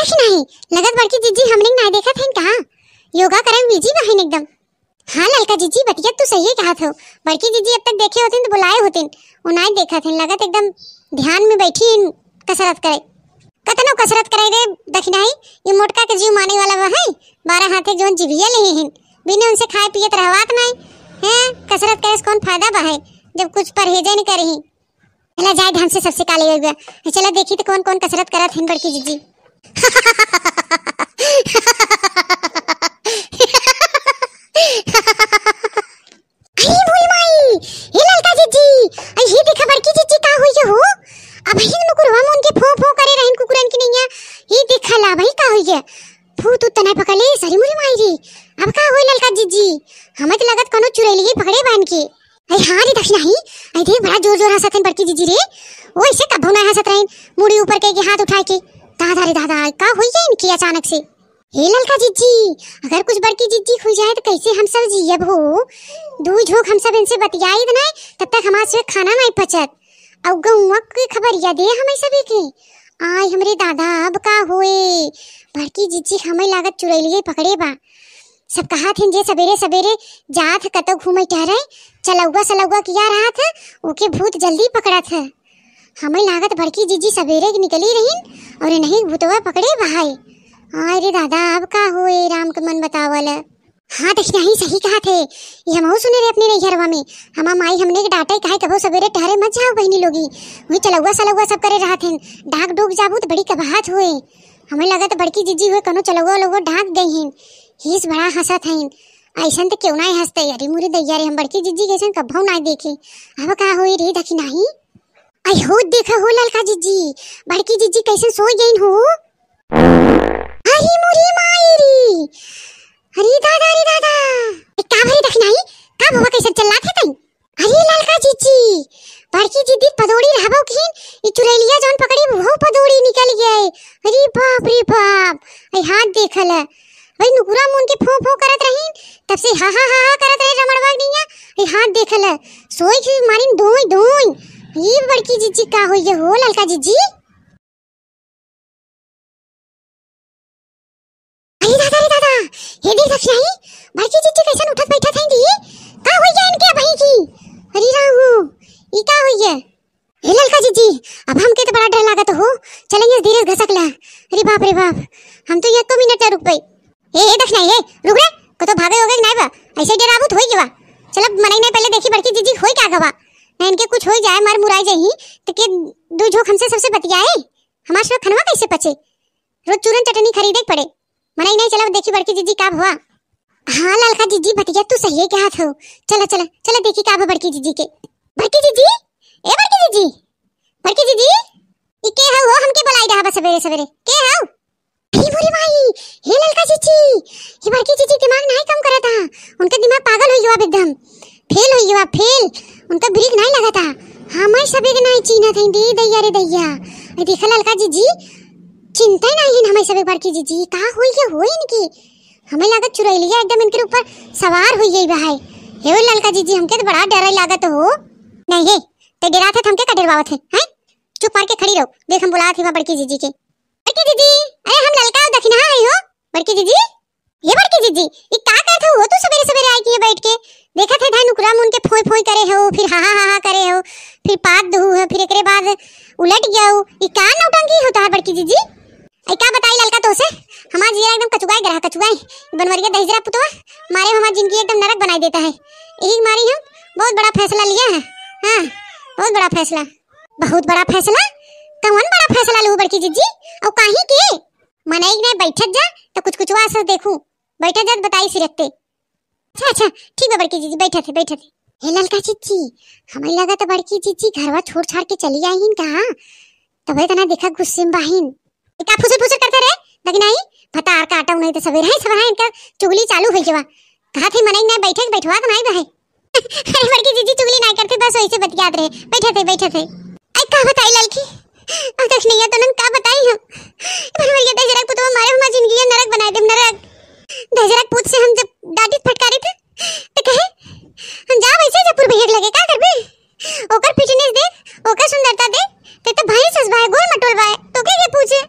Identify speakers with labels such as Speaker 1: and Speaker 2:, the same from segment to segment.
Speaker 1: अवश्य नहीं लगत बड़की जीजी हमने ना देखा थे कहा योगा करम बीजी बहन एकदम हाँ ललका जीजी बतिया तू सही कहा था बड़की जीजी अब तक देखे होते तो बुलाए होते उनाए देखा थे लगत एकदम ध्यान में बैठी कसरत करे कतनो कसरत करे रे दखिनाई ये मोटका के जीव माने वाला वह बारह हाथे जोन जीभिया ले हैं बिना उनसे खाए पिए तो रहवात नहीं हैं कसरत करे कौन फायदा बा है जब कुछ परहेजे नहीं करी चला जाए ध्यान से सबसे काले हो गया चला देखी तो कौन कौन कसरत करत हिन बड़की जीजी भूत तना पकड़े सरी मुरी मायरी अब का होई ललका जीजी हमत लगत कोनो चुड़ैली ही पकड़े बांध के अरे हां रे दक्षिणा ही अरे देख बड़ा जोर जोर हंसत हैं बड़की जीजी रे ओइसे कबो ना हंसत रहें मुड़ी ऊपर के के हाथ उठा के दादा रे दादा का हुई है इनकी अचानक से हे ललका जीजी अगर कुछ बड़की जीजी खुल जाए तो कैसे हम सब जियब हो दू झोंक हम सब इनसे बतियाई ना तब तक हमारे से खाना नहीं पचत औ गौवा की खबर या दे हमें सभी के आय हमरे दादा अब का होए बड़की जीजी हमें लागत लिए पकड़े बा सब कहा थे जे सवेरे सवेरे जात कतो घूमे टहरे चलौगा सलौगा किया रहा था ओके भूत जल्दी पकड़ा था हमें लागत भड़की जीजी सवेरे की निकली रही और नहीं भूतवा पकड़े भाई अरे दादा अब का हो राम के मन बतावल हाँ दक्षिणा यही सही कहा थे ये हम सुने रहे अपने नैहरवा में हम माई हमने के डांटे काहे कबो सवेरे ठहरे मत जाओ बहनी लोगी वही चलौआ सलौआ सब करे रहा थे डाक डूक जाबू तो बड़ी कबाहत हुए हमें लगा तो बड़की जीजी हुए कनो चलौआ लोगो डाक गई हैं हीस बड़ा हंसा थे ऐसा तो क्यों ना हंसते अरे मुरे दैया रे हम बड़की जीजी कैसे कब ना देखे अब कहा हुई रे दखी नहीं आई हो देखा हो ललका जीजी बड़की जीजी कैसे सो गई हो हरी मुरी मायरी हरी दादा हरी दादा ए का भरी दखनाई का भवा कैसे चल्ला थे तई अरे ललका जीजी बड़की जीदी पदोड़ी रहबो किन ई चुरैलिया जोन पकड़ी वो पदोड़ी निकल गए अरे बाप रे बाप ए हाथ देखल है भाई नुकुरा मुन के फो फो करत रहिन तब से हा हा हा करत रहे रमणवा गनिया ए हाथ देखल सोई थी मारिन दोई दोई ये बड़की जीजी का हो ये हो ललका जीजी अरे दादा रे दादा हे देख सबसे आई बड़की जीजी कैसे उठत बैठत है दी का हो ये इनके भाई की अरे राहु ई का हो ये हे ललका जीजी अब हमके तो बड़ा डर लागत हो चलेंगे धीरे घसक घसकला अरे बाप रे बाप हम तो ये तो मिनट रुक गई ए ए देख नहीं ए रुक रे को तो भागे होगे नहीं बा ऐसे डरावत होई गवा चल अब मनाई नहीं पहले देखी बड़की जीजी होई का गवा इनके कुछ हो जाए मर मुराए जाही तो के दू झोंक हमसे सबसे बतियाए हमार सब खनवा कैसे पचे रोज चूरन चटनी खरीदे पड़े मना ही नहीं चला देखी बड़की जीजी का हुआ हाँ लालका जीजी बतिया तू सही है के हाथ हो चला चला चला देखी का बड़की जीजी के बड़की जीजी ए बड़की जीजी बड़की जीजी ई के हाउ हो हमके बुलाई रहा बस सवेरे सवेरे के हाउ भी बुरी भाई हे ललका जीजी ये बड़की जीजी दिमाग नहीं कम करता उनका दिमाग पागल हो गया एकदम फेल होई हुआ फेल उनका ब्रेक तो नहीं लगा था हमार सबे के नहीं चीना थई दे दैया रे दैया ए देखा ललका जी जी चिंता ही नहीं हमार सबे बार की जी जी का होई के होई इनकी हमें लागत चुराई लिया एकदम इनके ऊपर सवार हुई गई भाई हे ललका जी जी हमके तो बड़ा डर लागत हो नहीं हे ते डरा थे हमके बाबा थे हैं चुप करके खड़ी रहो देख हम बुलात हिवा बड़की जीजी के बड़की जीजी अरे हम ललका दखिना आई हो बड़की जीजी ये बड़की जीजी ये का करत हो तू तो सवेरे सवेरे आई की बैठ के देखा थे ढाई नुकरा मुन के फोई फोई करे हो फिर हा हा हा करे हो फिर पाक दहु हो फिर एकरे बाद उलट गयो ई का नौटंकी होता है बड़की जीजी ए का बताई ललका तोसे हमार जीरा एकदम कचुआए ग्रह कचुआए बनवरिया दहिजरा पुतवा मारे हमार जिंदगी एकदम नरक बनाई देता है यही मारी हम बहुत बड़ा फैसला लिया है हां बहुत बड़ा फैसला बहुत बड़ा फैसला कौन बड़ा फैसला लू बड़की जीजी और काहे के मनाई ने बैठक जा तो कुछ कुछ वास देखूं बैठक जा तो बताई सिरते अच्छा अच्छा ठीक है बड़की जीजी बैठा थे बैठा थे हे ललका चिच्ची हमें लगा तो बड़की चिच्ची घरवा छोड़ छाड़ के चली आई हिन कहा तो तना देखा गुस्से में बहिन का फुसे फुसे करते रहे पता आर का आटा उन्हें तो सवेर है सवेर है इनका चुगली चालू हो जावा कहा थे मनाई ना बैठे बैठवा तो नहीं बहे अरे बड़की जीजी चुगली ना करते बस वैसे बतियात रहे बैठे थे बैठे थे आई का बताई ललकी अब तक नहीं है तो नन का बताई हम पर मेरे जरा पुतवा मारे हम जिंदगी नरक बना दे नरक भेजरा पूछ से हम जब दादी फटकारे थे तो कहे हम जा वैसे जयपुर भेड़ लगे का करबे ओकर फिटनेस देख ओकर सुंदरता देख ते तो, तो भाई ससबाए मटोल मटोलवाए तो के के पूछे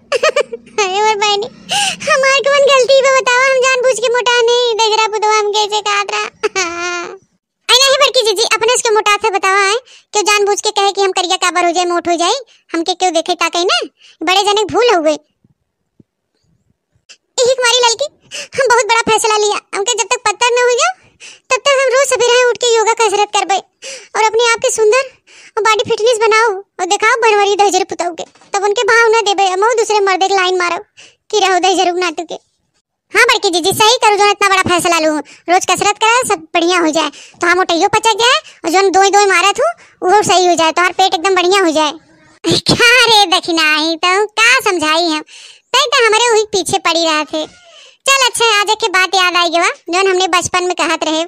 Speaker 1: अरे और बहनी हमार कौन गलती बा बतावा हम जानबूझ के मोटा नहीं भेजरा पुदवा हम कैसे काट रहा आई नहीं बड़की जीजी अपने इसके मोटा था बतावा है क्यों जानबूझ के कहे कि हम करिया काबर हो जाए मोट हो जाए हमके क्यों देखे ता कहीं ना बड़े जने भूल हो गई ही कुमारी लड़की हम बहुत बड़ा फैसला लिया हमके जब तक पत्थर न हो गया तब तक हम रोज सवेरे उठ के योगा कसरत करबे और अपने आप के सुंदर और बॉडी फिटनेस बनाओ और दिखाओ बनवरी दहजर पुताऊ के तब उनके भाव ना देबे हम दूसरे मर्द एक लाइन मारो कि रहो दहजर नाटू तुके हाँ बड़की जीजी सही करो जो इतना बड़ा फैसला लू रोज कसरत करा सब बढ़िया हो जाए तो हम उठियो पचक जाए और जो दो दो मारा थू वो सही हो जाए तो हर पेट एकदम बढ़िया हो जाए क्या रे दखिना ही तो का समझाई हम तय तो हमारे वही पीछे पड़ी रहा थे चल अच्छा आज के बात याद आई बा जोन हमने बचपन में कहत रहे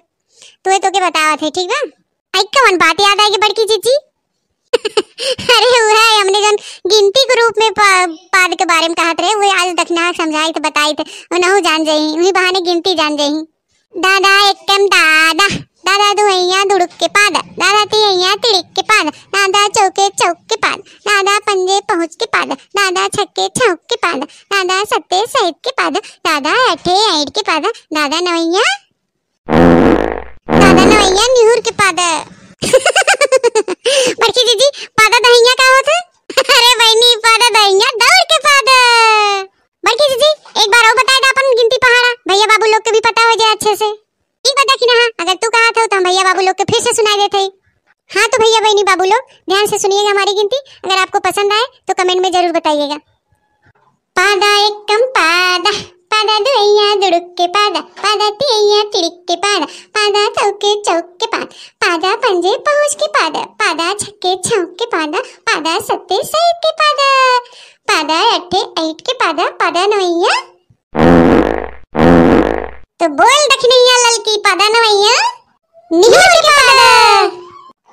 Speaker 1: तुए तो के बतावा थे ठीक बा आई कवन बात याद आई बड़की चीची अरे वो है हमने जन गिनती के रूप में पा, पाद के बारे में कहत रहे वो आज दखना समझाई तो बताई थे और नहु जान जही वही बहाने गिनती जान जही दादा एकम दादा दादा दुहैया दुड़क के पाद दादा तिहैया तिड़क के पाद दादा चौके चौक के पार दादा पंजे पहुंच के पार दादा छक्के छौक के पार दादा सत्ते सहित के पार दादा अठे ऐड के पार दादा नवैया दादा नवैया निहूर के पार बड़की से सुनिएगा हमारी गिनती अगर आपको पसंद आए तो कमेंट में जरूर बताइएगा पादा एक कम पादा पादा दुइया दुड़क के पादा पादा तिया तिड़क के पादा पादा चौके चौक के पाद पादा पंजे पहुंच के पादा पादा छक्के छौक के पादा पादा सत्ते सहित के पादा पादा अट्ठे ऐट के पादा पादा नवैया तो बोल दखनैया ललकी पादा नवैया निहल के पादा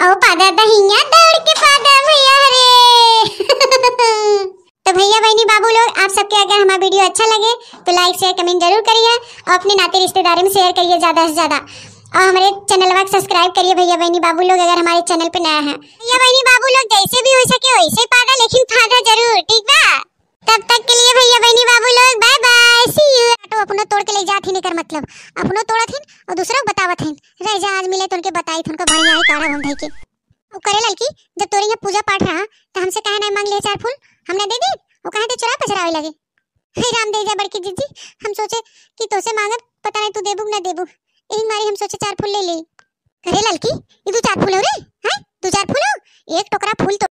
Speaker 1: और पादा दहिया दौड़ के पादा भैया हरे तो भैया बहनी बाबू लोग आप सबके अगर हमारा वीडियो अच्छा लगे तो लाइक शेयर कमेंट जरूर करिए और अपने नाते रिश्तेदारों में शेयर करिए ज़्यादा से ज़्यादा और हमारे चैनल को सब्सक्राइब करिए भैया बहनी बाबू लोग अगर हमारे चैनल पर नया है भैया बहनी बाबू लोग जैसे भी हो तो हमसे कहा ना मांग लिए चार फूल हमने दे दी वो कहा थे चुरा पचरा हुए लगे फिर राम दे जा बड़की जिद्दी हम सोचे कि तो से मांगब पता नहीं तू देबू ना देबू यही मारी हम सोचे चार फूल ले ली अरे ललकी ये तू चार फूल हो रे हैं दो चार फूल एक टोकरा फूल तो